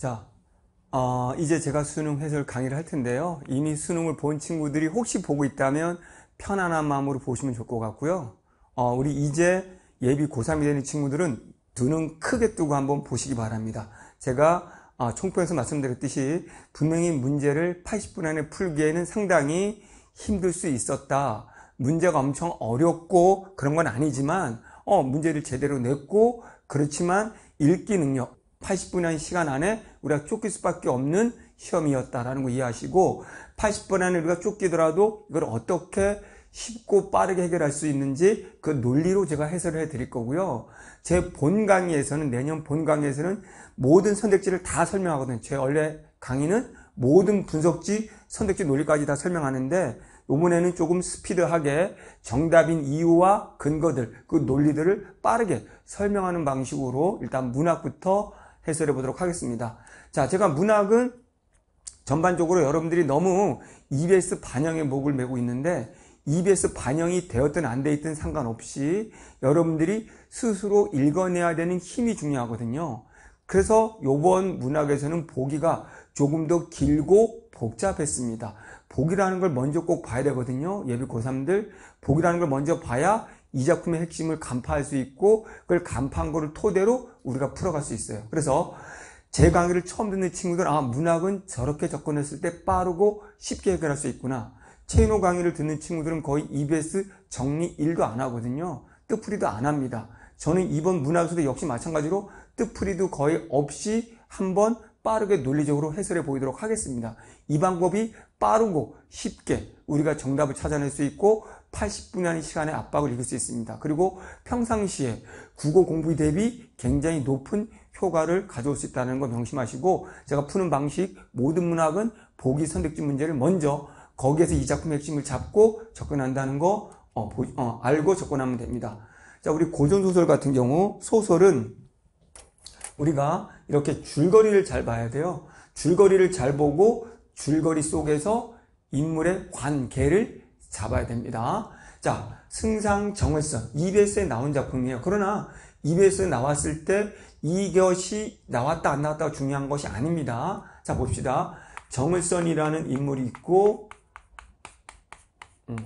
자, 어, 이제 제가 수능 해설 강의를 할 텐데요. 이미 수능을 본 친구들이 혹시 보고 있다면 편안한 마음으로 보시면 좋을 것 같고요. 어, 우리 이제 예비 고3이 되는 친구들은 두 눈 크게 뜨고 한번 보시기 바랍니다. 제가 어, 총평에서 말씀드렸듯이 분명히 문제를 80분 안에 풀기에는 상당히 힘들 수 있었다. 문제가 엄청 어렵고 그런 건 아니지만 어, 문제를 제대로 냈고 그렇지만 읽기 능력 80분이라는 시간 안에 우리가 쫓길 수밖에 없는 시험이었다라는 거 이해하시고 80분 안에 우리가 쫓기더라도 이걸 어떻게 쉽고 빠르게 해결할 수 있는지 그 논리로 제가 해설을 해 드릴 거고요. 제 본 강의에서는 내년 본 강의에서는 모든 선택지를 다 설명하거든요. 제 원래 강의는 모든 분석지, 선택지 논리까지 다 설명하는데 요번에는 조금 스피드하게 정답인 이유와 근거들, 그 논리들을 빠르게 설명하는 방식으로 일단 문학부터 해설해 보도록 하겠습니다. 자, 제가 문학은 전반적으로 여러분들이 너무 EBS 반영의 목을 메고 있는데 EBS 반영이 되었든 안 되었든 상관없이 여러분들이 스스로 읽어내야 되는 힘이 중요하거든요. 그래서 요번 문학에서는 보기가 조금 더 길고 복잡했습니다. 보기라는 걸 먼저 꼭 봐야 되거든요. 예비 고3들. 보기라는 걸 먼저 봐야 이 작품의 핵심을 간파할 수 있고 그걸 간파한 거를 토대로 우리가 풀어갈 수 있어요. 그래서 제 강의를 처음 듣는 친구들 아 문학은 저렇게 접근했을 때 빠르고 쉽게 해결할 수 있구나. 체인호 강의를 듣는 친구들은 거의 EBS 정리 1도 안 하거든요. 뜻풀이도 안 합니다. 저는 이번 문학수도 역시 마찬가지로 뜻풀이도 거의 없이 한번 빠르게 논리적으로 해설해 보이도록 하겠습니다. 이 방법이 빠르고 쉽게 우리가 정답을 찾아낼 수 있고 80분이라는 시간의 압박을 이길 수 있습니다. 그리고 평상시에 국어 공부 대비 굉장히 높은 효과를 가져올 수 있다는 거 명심하시고 제가 푸는 방식 모든 문학은 보기 선택지 문제를 먼저 거기에서 이 작품의 핵심을 잡고 접근한다는 거 어, 보, 어, 알고 접근하면 됩니다. 자 우리 고전 소설 같은 경우 소설은 우리가 이렇게 줄거리를 잘 봐야 돼요. 줄거리를 잘 보고 줄거리 속에서 인물의 관계를 잡아야 됩니다. 자, 승상 정을선 EBS에 나온 작품이에요. 그러나 EBS에 나왔을 때 이것이 나왔다 안 나왔다가 중요한 것이 아닙니다. 자, 봅시다. 정을선이라는 인물이 있고 음.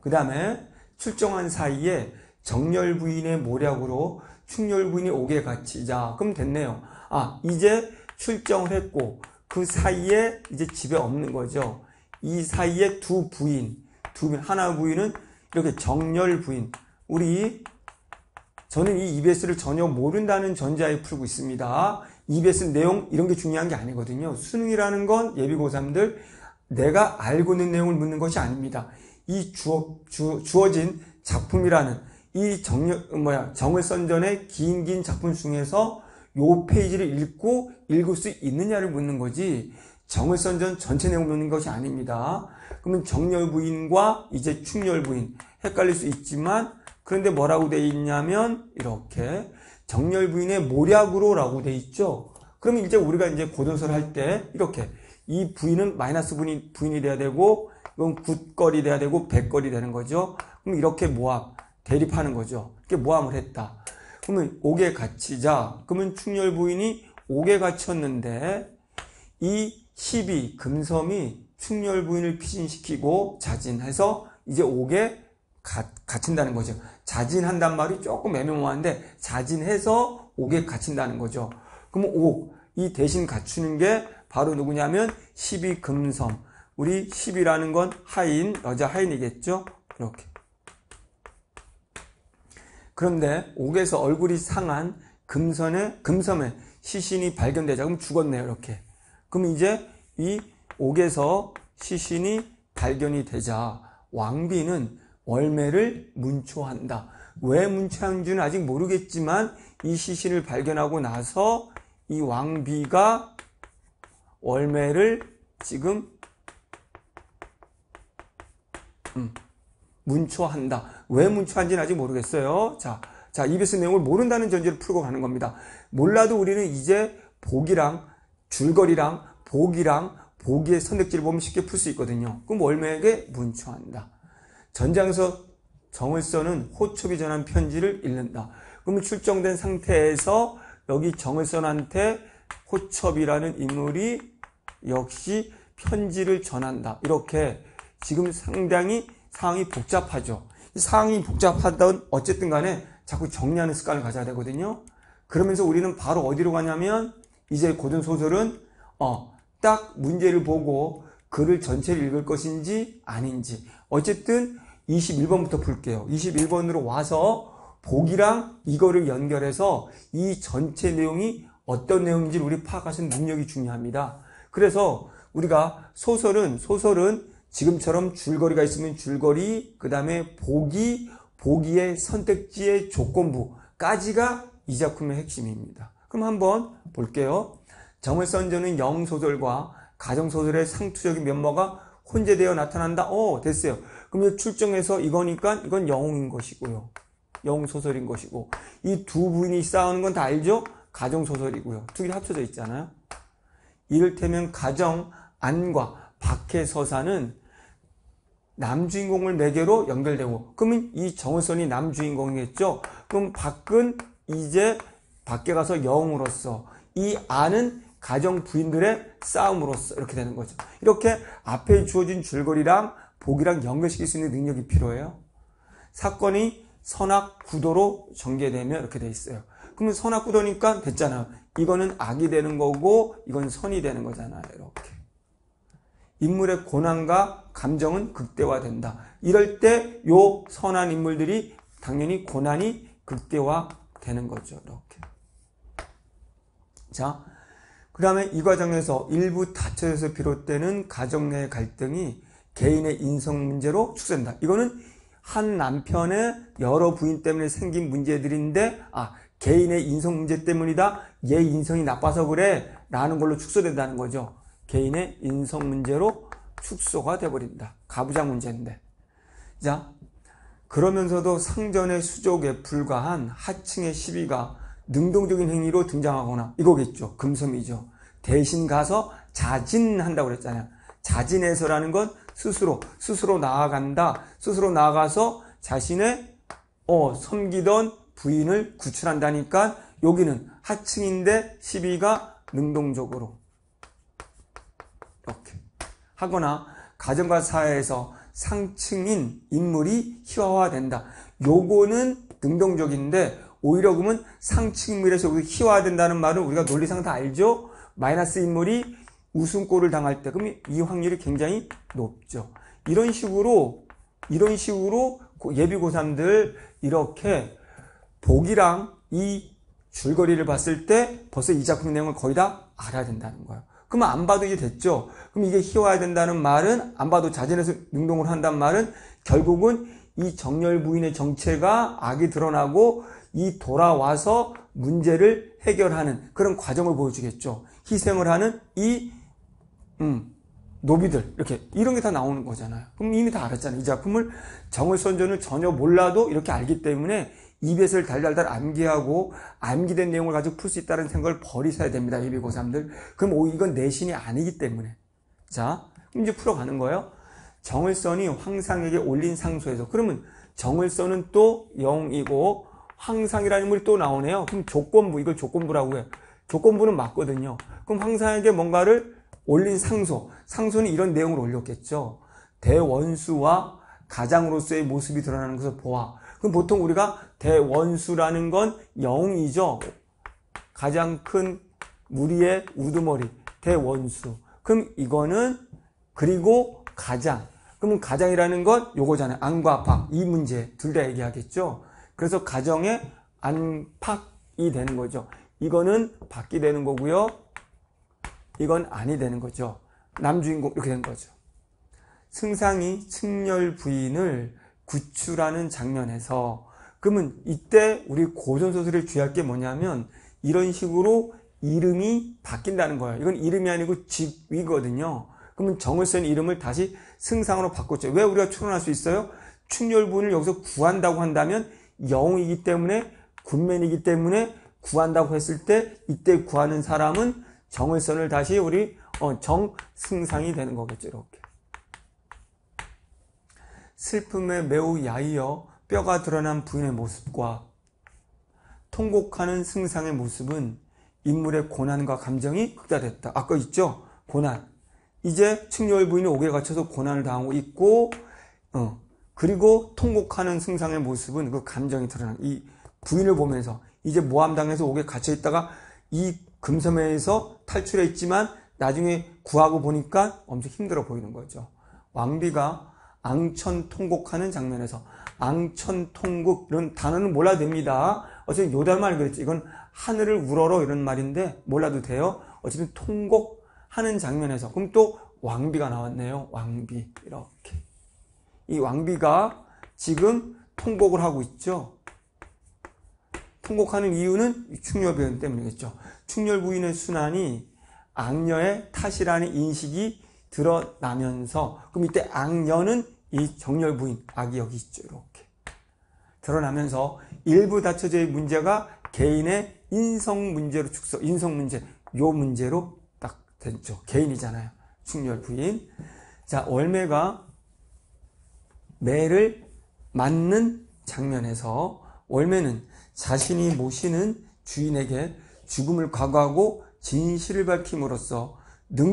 그 다음에 출정한 사이에 정열 부인의 모략으로 충렬 부인이 오게 같이 자 그럼 됐네요 아 이제 출정을 했고 그 사이에 이제 집에 없는 거죠 이 사이에 두 부인 두부 하나 부인은 이렇게 정렬 부인. 우리 저는 이 EBS를 전혀 모른다는 전제하에 풀고 있습니다. EBS 내용 이런 게 중요한 게 아니거든요. 수능이라는 건 예비고3들 내가 알고 있는 내용을 묻는 것이 아닙니다. 이 주어, 주, 주어진 작품이라는 이 정, 렬 뭐야, 정을 선전의 긴긴 작품 중에서 요 페이지를 읽고 읽을 수 있느냐를 묻는 거지 정을선전 전체 내용 놓는 것이 아닙니다. 그러면 정렬 부인과 이제 충렬 부인 헷갈릴 수 있지만 그런데 뭐라고 돼 있냐면 이렇게 정렬 부인의 모략으로라고 돼 있죠. 그러면 이제 우리가 이제 고전설를할 때 이렇게 이 부인은 마이너스 부인이, 부인이 돼야 되고 이건 굿거리 돼야 되고 백거리 되는 거죠. 그럼 이렇게 모함 대립하는 거죠. 이렇게 모함을 했다. 그러면 옥에 갇히자. 그러면 충렬 부인이 옥에 갇혔는데 이 12. 금섬이 충렬 부인을 피신시키고 자진해서 이제 옥에 가, 갇힌다는 거죠. 자진한단 말이 조금 애매모호한데 자진해서 옥에 갇힌다는 거죠. 그럼 옥, 이 대신 갖추는 게 바로 누구냐면 12 금섬. 우리 10이라는 건 하인, 여자 하인이겠죠? 이렇게. 그런데 옥에서 얼굴이 상한 금선에 금섬에 시신이 발견되자 그럼 죽었네요, 이렇게. 그럼 이제 이 옥에서 시신이 발견이 되자 왕비는 월매를 문초한다. 왜 문초한지는 아직 모르겠지만 이 시신을 발견하고 나서 이 왕비가 월매를 지금 음, 문초한다. 왜 문초한지는 아직 모르겠어요. 자, 자, e 에 s 내용을 모른다는 전제를 풀고 가는 겁니다. 몰라도 우리는 이제 복이랑 줄거리랑 복이랑 복의 선택지를 보면 쉽게 풀 수 있거든요. 그럼 월매에게 문초한다. 전장서 에정을써는호첩이 전한 편지를 읽는다. 그러면 출정된 상태에서 여기 정을선한테 호첩이라는 인물이 역시 편지를 전한다. 이렇게 지금 상당히 상황이 복잡하죠. 상황이 복잡하던 다 어쨌든 간에 자꾸 정리하는 습관을 가져야 되거든요. 그러면서 우리는 바로 어디로 가냐면 이제 고든 소설은 어딱 문제를 보고 글을 전체를 읽을 것인지 아닌지 어쨌든 21번부터 풀게요. 21번으로 와서 보기랑 이거를 연결해서 이 전체 내용이 어떤 내용인지 우리 파악하시는 능력이 중요합니다. 그래서 우리가 소설은 소설은 지금처럼 줄거리가 있으면 줄거리, 그 다음에 보기, 보기의 선택지의 조건부까지가 이 작품의 핵심입니다. 그럼 한번 볼게요. 정을선조는 영소설과 가정소설의 상투적인 면모가 혼재되어 나타난다. 어, 됐어요. 그러면 출정해서 이거니까 이건 영웅인 것이고요. 영웅소설인 것이고. 이 두 부인이 싸우는 건 다 알죠? 가정소설이고요. 두 개 합쳐져 있잖아요. 이를테면 가정, 안과, 박해 서사는 남주인공을 매개로 연결되고 그러면 이 정우선이 남주인공이겠죠 그럼 밖은 이제 밖에 가서 영으로서 이 안은 가정 부인들의 싸움으로써 이렇게 되는 거죠. 이렇게 앞에 주어진 줄거리랑 복이랑 연결시킬 수 있는 능력이 필요해요. 사건이 선악 구도로 전개되면 이렇게 돼 있어요. 그러면 선악 구도니까 됐잖아. 이거는 악이 되는 거고 이건 선이 되는 거잖아요. 이렇게. 인물의 고난과 감정은 극대화된다. 이럴 때 요 선한 인물들이 당연히 고난이 극대화되는 거죠. 이렇게. 자, 그 다음에 이 과정에서 일부 다처에서 비롯되는 가정 내 갈등이 개인의 인성 문제로 축소된다. 이거는 한 남편의 여러 부인 때문에 생긴 문제들인데 아 개인의 인성 문제 때문이다. 얘 인성이 나빠서 그래. 라는 걸로 축소된다는 거죠. 개인의 인성 문제로 축소가 돼버린다. 가부장 문제인데. 자, 그러면서도 상전의 수족에 불과한 하층의 시비가 능동적인 행위로 등장하거나 이거겠죠. 금섬이죠. 대신 가서 자진한다고 그랬잖아요. 자진해서라는 건 스스로 스스로 나아간다. 스스로 나아가서 자신의 어, 섬기던 부인을 구출한다니까 여기는 하층인데 시비가 능동적으로 이렇게 하거나 가정과 사회에서 상층인 인물이 희화화된다. 요거는 능동적인데 오히려 그러면 상층 물에서 희화된다는 화 말은 우리가 논리상 다 알죠. 마이너스 인물이 우승골을 당할 때 그럼 이 확률이 굉장히 높죠. 이런 식으로 이런 식으로 예비 고3들 이렇게 보기랑 이 줄거리를 봤을 때 벌써 이 작품 내용을 거의 다 알아야 된다는 거예요. 그러면 안 봐도 이제 됐죠. 그럼 이게 희화화 된다는 말은 안 봐도 자진해서 능동을 한단 말은 결국은 이정렬 부인의 정체가 악이 드러나고 이 돌아와서 문제를 해결하는 그런 과정을 보여주겠죠. 희생을 하는 이 음, 노비들 이렇게 이런 게 다 나오는 거잖아요. 그럼 이미 다 알았잖아요. 이 작품을 정을선전을 전혀 몰라도 이렇게 알기 때문에 이에을 달달달 암기하고 암기된 내용을 가지고 풀 수 있다는 생각을 버리셔야 됩니다. 예비고3들 그럼 오 이건 내신이 아니기 때문에 자 그럼 이제 풀어가는 거예요. 정을선이 황상에게 올린 상소에서 그러면 정을선은 또 영이고 항상이라는 물이또 나오네요. 그럼 조건부, 이걸 조건부라고 해요. 조건부는 맞거든요. 그럼 항상에게 뭔가를 올린 상소, 상소는 이런 내용을 올렸겠죠. 대원수와 가장으로서의 모습이 드러나는 것을 보아. 그럼 보통 우리가 대원수라는 건 영웅이죠. 가장 큰 무리의 우두머리, 대원수. 그럼 이거는 그리고 가장. 그러면 가장이라는 건 요거잖아요. 안과 박, 이 문제 둘 다 얘기하겠죠. 그래서 가정의 안팎이 되는 거죠. 이거는 밖이 되는 거고요. 이건 안이 되는 거죠. 남주인공 이렇게 되는 거죠. 승상이 측렬 부인을 구출하는 장면에서 그러면 이때 우리 고전 소설을 주의할 게 뭐냐면 이런 식으로 이름이 바뀐다는 거예요. 이건 이름이 아니고 직위거든요. 그러면 정을 쓴 이름을 다시 승상으로 바꿨죠. 왜 우리가 추론할 수 있어요? 충렬인을 여기서 구한다고 한다면 영웅이기 때문에 군맨이기 때문에 구한다고 했을 때 이때 구하는 사람은 정을선을 다시 우리 어, 정승상이 되는 거겠죠 이렇게 슬픔에 매우 야이어 뼈가 드러난 부인의 모습과 통곡하는 승상의 모습은 인물의 고난과 감정이 극대화됐다 아까 있죠 고난 이제 충렬 부인이 옥에 갇혀서 고난을 당하고 있고 어, 그리고 통곡하는 승상의 모습은 그 감정이 드러난 이 부인을 보면서 이제 모함당해서 옥에 갇혀 있다가 이 금섬에서 탈출했지만 나중에 구하고 보니까 엄청 힘들어 보이는 거죠. 왕비가 앙천 통곡하는 장면에서 앙천 통곡 이런 단어는 몰라도 됩니다. 어쨌든 요달말 그랬지. 이건 하늘을 우러러 이런 말인데 몰라도 돼요. 어쨌든 통곡하는 장면에서 그럼 또 왕비가 나왔네요. 왕비 이렇게. 이 왕비가 지금 통곡을 하고 있죠. 통곡하는 이유는 충렬 부인 때문이겠죠. 충렬 부인의 순환이 악녀의 탓이라는 인식이 드러나면서 그럼 이때 악녀는 이 정렬 부인 악이 여기 있죠. 이렇게 드러나면서 일부 다처제의 문제가 개인의 인성 문제로 축소, 인성 문제 요 문제로 딱 됐죠. 개인이잖아요. 충렬 부인. 자, 월매가 매를 맞는 장면에서 월매는 자신이 모시는 주인에게 죽음을 각오하고 진실을 밝힘으로써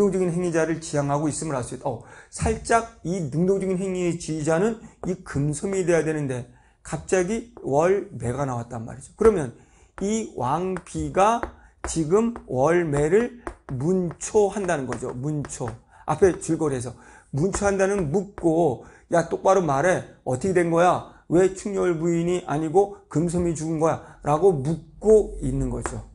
능동적인 행위자를 지향하고 있음을 알 수 있다. 어, 살짝 이 능동적인 행위의 지휘자는 이 금손이 돼야 되는데 갑자기 월매가 나왔단 말이죠. 그러면 이 왕비가 지금 월매를 문초한다는 거죠. 문초. 앞에 줄거리에서 문초한다는 묻고 야 똑바로 말해 어떻게 된 거야 왜 충렬 부인이 아니고 금섬이 죽은 거야 라고 묻고 있는 거죠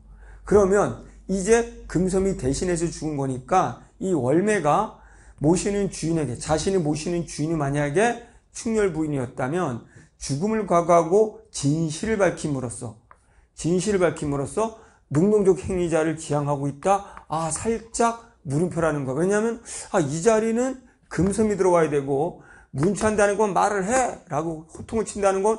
그러면 이제 금섬이 대신해서 죽은 거니까 이 월매가 모시는 주인에게 자신이 모시는 주인이 만약에 충렬 부인이었다면 죽음을 과거하고 진실을 밝힘으로써 진실을 밝힘으로써 능동적 행위자를 지향하고 있다. 아 살짝 물음표라는 거. 왜냐하면 아, 이 자리는 금섬이 들어와야 되고 문치한다는건 말을 해라고 호통을 친다는 건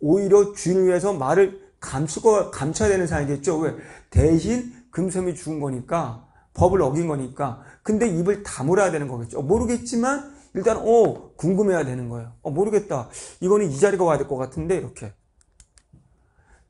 오히려 주인을 위해서 말을 감추고 감춰야 되는 사안이겠죠. 왜? 대신 금섬이 죽은 거니까 법을 어긴 거니까. 근데 입을 다물어야 되는 거겠죠. 모르겠지만 일단 어 궁금해야 되는 거예요. 어 모르겠다. 이거는 이 자리가 와야 될 것 같은데 이렇게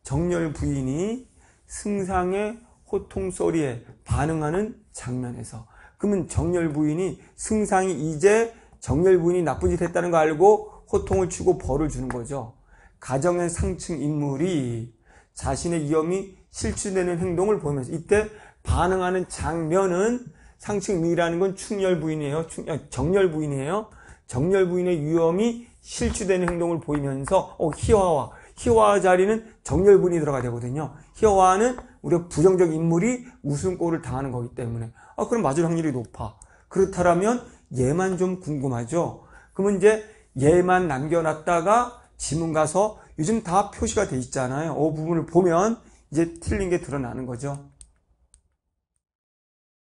정렬 부인이 승상의 호통 소리에 반응하는 장면에서 그러면 정렬 부인이 승상이 이제 정멸부인이 나쁜 짓 했다는 거 알고 호통을 치고 벌을 주는 거죠. 가정의 상층 인물이 자신의 위험이 실추되는 행동을 보면서 이때 반응하는 장면은 상층이라는 건 충렬부인이에요. 아, 정렬부인이에요. 정렬부인의 위험이 실추되는 행동을 보이면서 어, 희화와 희화 자리는 정렬인이 들어가야 되거든요. 희화는 우리가 부정적 인물이 웃음꼴을 당하는 거기 때문에 아 그럼 맞을 확률이 높아. 그렇다면 라 얘만 좀 궁금하죠? 그러면 이제 얘만 남겨놨다가 지문 가서 요즘 다 표시가 돼 있잖아요. 어 부분을 보면 이제 틀린 게 드러나는 거죠.